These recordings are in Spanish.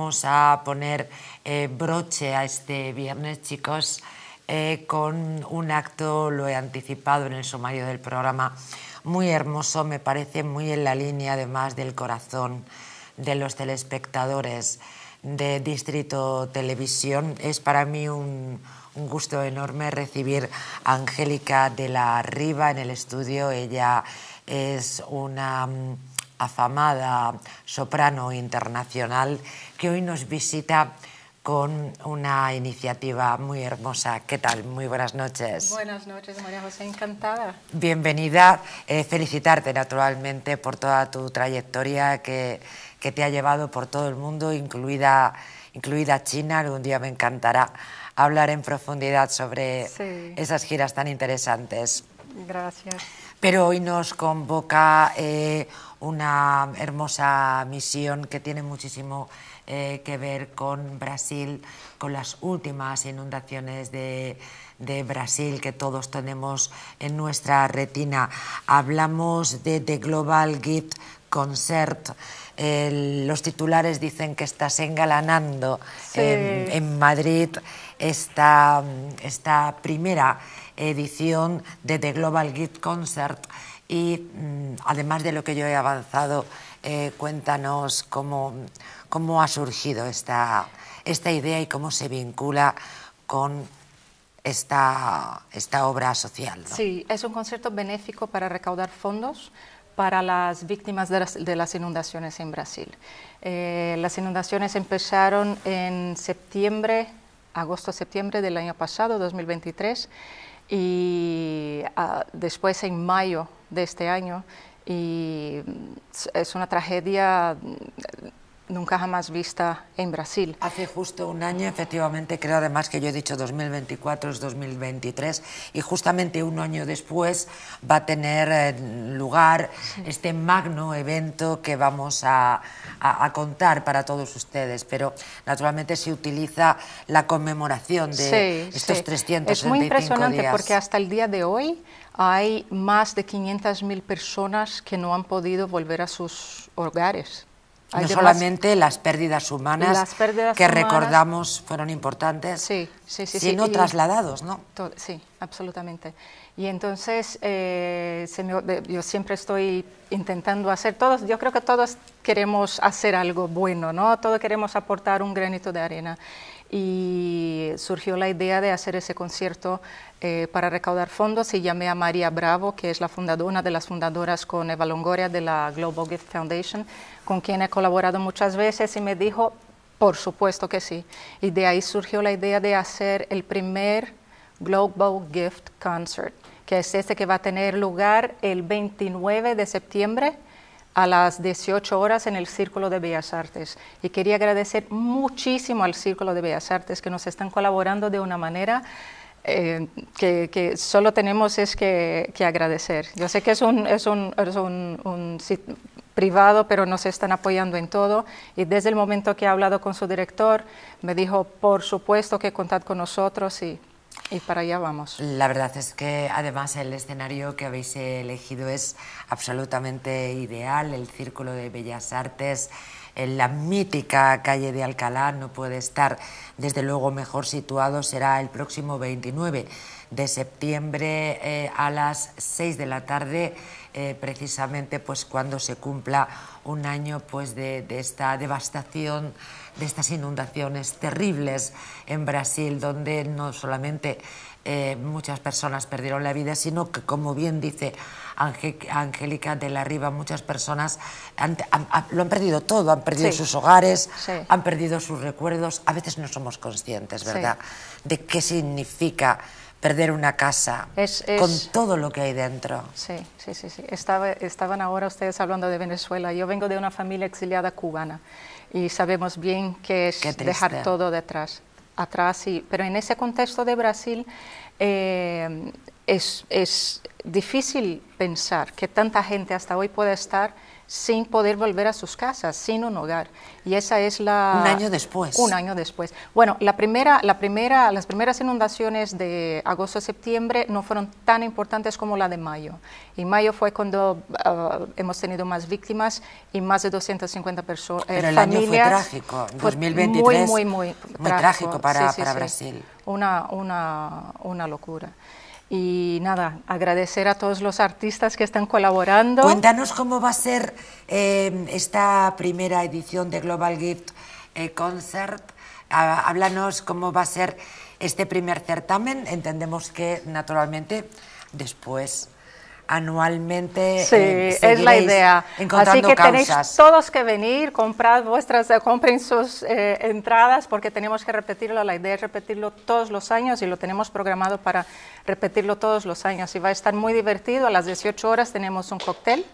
Vamos a poner eh, broche a este viernes, chicos, eh, con un acto, lo he anticipado en el sumario del programa, muy hermoso, me parece muy en la línea además del corazón de los telespectadores de Distrito Televisión. Es para mí un, un gusto enorme recibir a Angélica de la Riva en el estudio. Ella es una mm, afamada soprano internacional que hoy nos visita con una iniciativa muy hermosa. ¿Qué tal? Muy buenas noches. Buenas noches, María José, encantada. Bienvenida. Eh, felicitarte naturalmente por toda tu trayectoria que, que, te ha llevado por todo el mundo, incluida, incluida China. Algún día me encantará hablar en profundidad sobre esas giras tan interesantes. Gracias. Pero hoy nos convoca eh, una hermosa misión que tiene muchísimo eh, que ver con Brasil, con las últimas inundaciones de, Brasil que todos tenemos en nuestra retina. Hablamos de The Global Git Concert los titulares dicen que estás engalanando en, Madrid esta, primera edición de The Global Git Concert y mm, además de lo que yo he avanzado, eh, cuéntanos cómo, ha surgido esta, idea y cómo se vincula con esta, obra social. Sí, es un concierto benéfico para recaudar fondos para las víctimas de las, inundaciones en Brasil. Eh, las inundaciones empezaron en septiembre, agosto-septiembre del año pasado, 2023, y ah, después en mayo de este año. Y mm, es una tragedia nunca jamás vista en Brasil. Hace justo un año, efectivamente, creo además que yo he dicho 2024 es 2023 y justamente un año después va a tener eh, lugar este magno evento que vamos a, contar para todos ustedes, pero naturalmente se utiliza la conmemoración de estos sí. días. Es muy impresionante porque hasta el día de hoy hay más de 500.000 personas que no han podido volver a sus hogares no solamente las pérdidas humanas que recordamos fueron importantes, sino trasladados, ¿no? Sí, absolutamente. Y entonces eh, yo siempre estoy intentando hacer todos, yo creo que todos queremos hacer algo bueno, ¿no? Todos queremos aportar un granito de arena y surgió la idea de hacer ese concierto eh, para recaudar fondos y llamé a María Bravo, que es la fundadora, una de las fundadoras con Eva Longoria de la Global Gift Foundation, con quien he colaborado muchas veces y me dijo, por supuesto que sí. Y de ahí surgió la idea de hacer el primer Global Gift Concert, que es este que va a tener lugar el 29 de septiembre a las 18 horas en el Círculo de Bellas Artes. Y quería agradecer muchísimo al Círculo de Bellas Artes que nos están colaborando de una manera eh, que, solo tenemos es que, agradecer. Yo sé que es un, es un, es un, privado, pero nos están apoyando en todo. Y desde el momento que he hablado con su director, me dijo, por supuesto que contad con nosotros y y para allá vamos. La verdad es que además el escenario que habéis elegido es absolutamente ideal, el Círculo de Bellas Artes en la mítica calle de Alcalá no puede estar desde luego mejor situado, será el próximo 29 de septiembre eh, a las seis de la tarde, eh, precisamente pues cuando se cumpla un año pues de, esta devastación, de estas inundaciones terribles en Brasil, donde no solamente eh, muchas personas perdieron la vida, sino que, como bien dice Angélica de la Riva, muchas personas lo han perdido todo, han perdido sus hogares, han perdido sus recuerdos. A veces no somos conscientes, ¿verdad?, de qué significa perder una casa con todo lo que hay dentro. Sí, sí, sí. Estaba, estaban ahora ustedes hablando de Venezuela. Yo vengo de una familia exiliada cubana y sabemos bien que es dejar todo detrás. Atrás, Pero en ese contexto de Brasil eh, es, es difícil pensar que tanta gente hasta hoy pueda estar sin poder volver a sus casas, sin un hogar. Y esa es la... Un año después. Un año después. Bueno, la primera, la primera, las primeras inundaciones de agosto septiembre no fueron tan importantes como la de mayo. Y mayo fue cuando uh, hemos tenido más víctimas y más de 250 personas. Eh, Pero el año fue trágico, 2023. muy, muy, muy, trágico, para, Brasil. Una, una, una locura. Y nada, agradecer a todos los artistas que están colaborando. Cuéntanos cómo va a ser eh, esta primera edición de Global Gift eh, Concert. Ah, háblanos cómo va a ser este primer certamen. Entendemos que, naturalmente, después anualmente. Sí, es la idea. Así que tenéis todos que venir, comprad vuestras, eh, compren sus eh, entradas porque tenemos que repetirlo. La idea es repetirlo todos los años y lo tenemos programado para repetirlo todos los años. Y va a estar muy divertido. A las 18 horas tenemos un cóctel.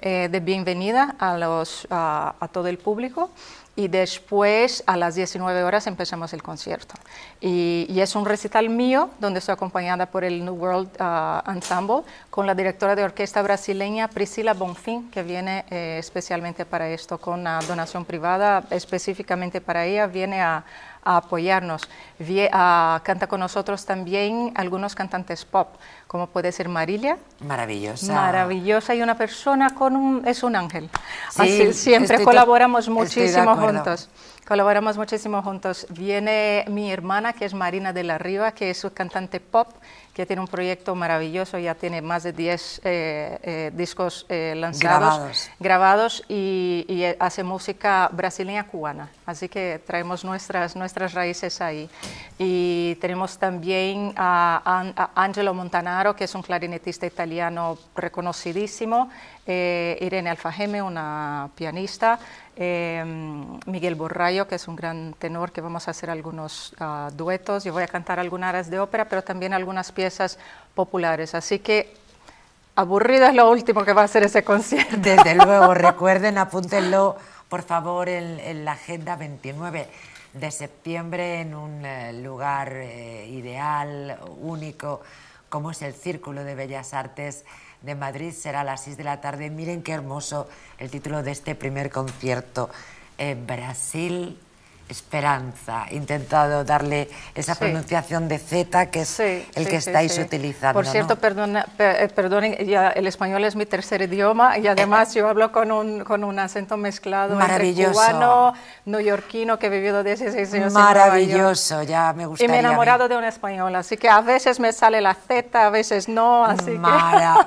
Eh, de bienvenida a, los, a todo el público y después a las 19 horas empezamos el concierto. Y, es un recital mío donde estoy acompañada por el New World ah, Ensemble con la directora de orquesta brasileña Priscila Bonfim, que viene eh, especialmente para esto con una donación privada, específicamente para ella, viene a, apoyarnos. Ah, canta con nosotros también algunos cantantes pop, como puede ser Marilia. Maravillosa. Maravillosa y una persona con un... es un ángel. Así siempre colaboramos muchísimo juntos. Colaboramos muchísimo juntos. Viene mi hermana, que es Marina de la Riva, que es su cantante pop, que tiene un proyecto maravilloso, ya tiene más de 10 eh, eh, discos eh, lanzados, grabados, y, hace música brasileña cubana. Así que traemos nuestras, nuestras raíces ahí. Y tenemos también a, Angelo Montanaro, que es un clarinetista italiano reconocidísimo, Irene Alfajeme, una pianista, Em, Miguel Borrayo, que es un gran tenor, que vamos a hacer algunos ah, duetos. Yo voy a cantar algunas aras de ópera, pero también algunas piezas populares. Así que aburrido es lo último que va a ser ese concierto. Desde luego, recuerden, apúntenlo, por favor, en, la agenda 29 de septiembre en un eh, lugar eh, ideal, único, como es el Círculo de Bellas Artes de Madrid será a las 6 de la tarde. Miren qué hermoso el título de este primer concierto. En Brasil, Esperanza. He intentado darle esa pronunciación de Z que es el que estáis utilizando. Por cierto, perdona, eh, perdonen, el español es mi tercer idioma y además yo hablo con un, acento mezclado entre cubano, neoyorquino, que he vivido ...seis años. Maravilloso, ya me gustaría. Y me he enamorado de un español, así que a veces me sale la Z, a veces no, así que...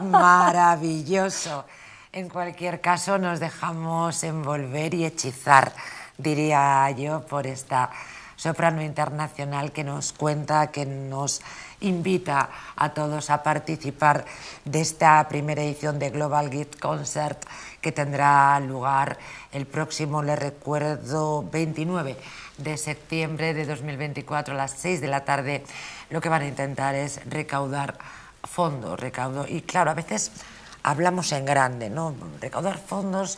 maravilloso. En cualquier caso, nos dejamos envolver y hechizar diría yo, por esta soprano internacional que nos cuenta, que nos invita a todos a participar de esta primera edición de Global Gift Concert que tendrá lugar el próximo, le recuerdo, 29 de septiembre de 2024 a las 6 de la tarde. Lo que van a intentar es recaudar fondos, recaudo. Y claro, a veces hablamos en grande, ¿no? Recaudar fondos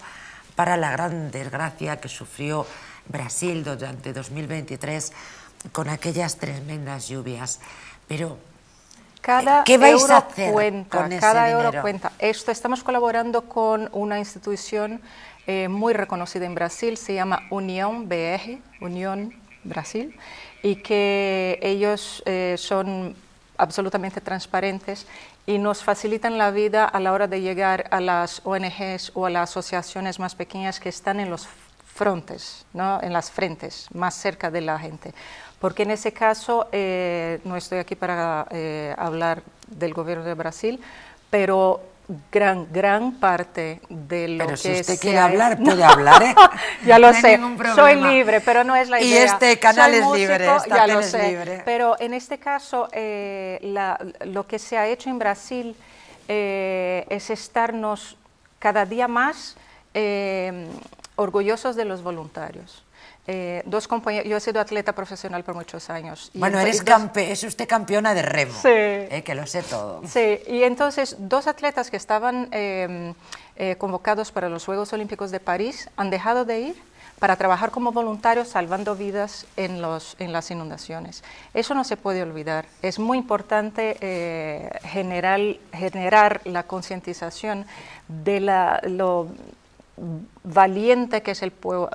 para la gran desgracia que sufrió Brasil durante 2023 con aquellas tremendas lluvias. Pero cada ¿Qué vais a hacer cuenta, cada euro cuenta. Esto estamos colaborando con una institución eh, muy reconocida en Brasil, se llama Unión BR, Unión Brasil, y que ellos eh, son absolutamente transparentes y nos facilitan la vida a la hora de llegar a las ONGs o a las asociaciones más pequeñas que están en los frontes, ¿no? en las frentes, más cerca de la gente. Porque en ese caso, eh, no estoy aquí para eh, hablar del gobierno de Brasil, pero gran, gran parte de lo que usted quiere hablar, puede hablar, ¿eh? ya lo sé, soy libre, pero no es la idea. Y este canal es libre, este ya lo sé. Pero en este caso, eh, la, lo que se ha hecho en Brasil eh, es estarnos cada día más eh, orgullosos de los voluntarios. Eh, dos compañeros, yo he sido atleta profesional por muchos años. bueno, eres campe es usted campeona de remo, sí. Eh, que lo sé todo. Sí, y entonces dos atletas que estaban em, eh, convocados para los Juegos Olímpicos de París han dejado de ir para trabajar como voluntarios salvando vidas en, los, en las inundaciones. Eso no se puede olvidar. Es muy importante eh, generar la concientización de la, lo valiente que es el pueblo,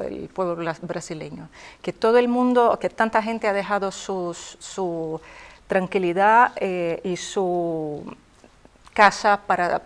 brasileño, que todo el mundo, que tanta gente ha dejado su, tranquilidad eh, y su casa para,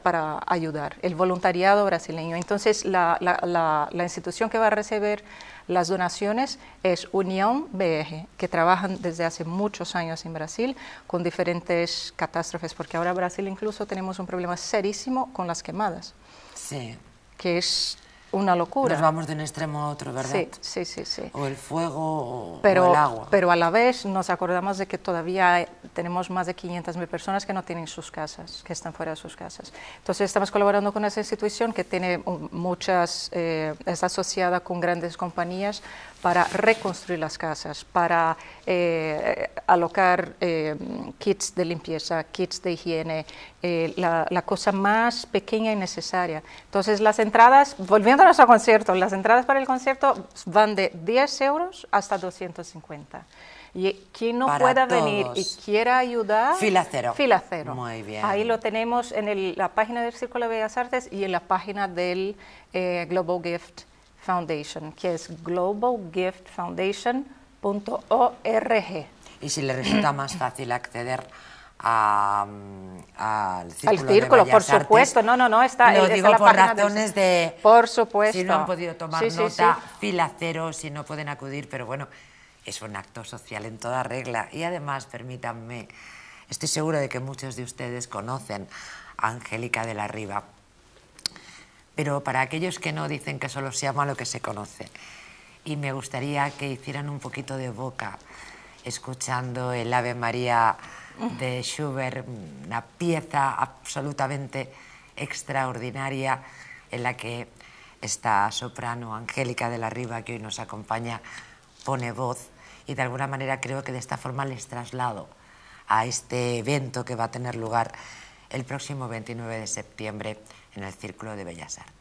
ayudar, el voluntariado brasileño. Entonces, la, institución que va a recibir las donaciones es Unión BR, que trabajan desde hace muchos años en Brasil con diferentes catástrofes, porque ahora Brasil incluso tenemos un problema serísimo con las quemadas. Sí. Que es una locura. Nos vamos de un extremo a otro, ¿verdad? Sí, sí, sí. O el fuego o, o el agua. Pero a la vez nos acordamos de que todavía tenemos más de 500.000 personas que no tienen sus casas, que están fuera de sus casas. Entonces estamos colaborando con esa institución que tiene um, muchas, eh, está asociada con grandes compañías para reconstruir las casas, para eh, alocar eh, kits de limpieza, kits de higiene, la, cosa más pequeña y necesaria. Entonces las entradas, volviéndonos al concierto, las entradas para el concierto van de 10 euros hasta 250. Y eh, quien no pueda venir y quiera ayudar... Fila cero. Muy bien. Ahí lo tenemos en la página del Círculo de Bellas Artes y en la página del eh, Global Gift Foundation, que es globalgiftfoundation.org. Y si le resulta más fácil acceder a, mm, al círculo, al círculo por supuesto, no, no, no, está Lo digo por razones de, Por supuesto. Si no han podido tomar nota, si no pueden acudir, pero bueno, es un acto social en toda regla. Y además, permítanme, estoy segura de que muchos de ustedes conocen a Angélica de la Riva. Pero para aquellos que no dicen que solo se ama lo que se conoce. Y me gustaría que hicieran un poquito de boca escuchando el Ave María de Schubert, una pieza absolutamente extraordinaria en la que esta soprano Angélica de la Riva, que hoy nos acompaña, pone voz y de alguna manera creo que de esta forma les traslado a este evento que va a tener lugar el próximo 29 de septiembre en el Círculo de Bellas Artes.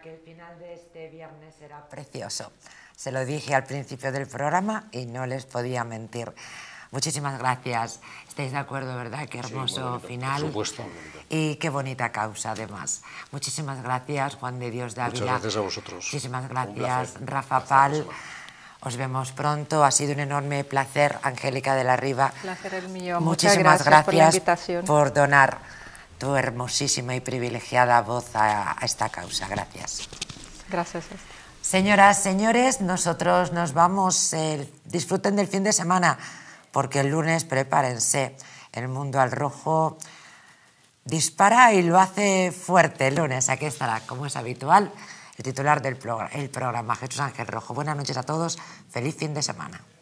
que el final de este viernes será precioso. Se lo dije al principio del programa y no les podía mentir. Muchísimas gracias. ¿Estáis de acuerdo, verdad? Qué hermoso sí, final. Por supuesto. Y qué bonita causa, además. Muchísimas gracias, Juan de Dios de Ávila. Muchas gracias a vosotros. Muchísimas gracias, Rafa Pal. Os vemos pronto. Ha sido un enorme placer, Angélica de la Riva. Placer el mío. Muchísimas gracias, gracias por, la invitación. por donar hermosísima y privilegiada voz a, esta causa. Gracias. Gracias. Señoras, señores, nosotros nos vamos. Eh, disfruten del fin de semana, porque el lunes prepárense. El mundo al rojo dispara y lo hace fuerte el lunes. Aquí estará, como es habitual, el titular del el programa, Jesús Ángel Rojo. Buenas noches a todos. Feliz fin de semana.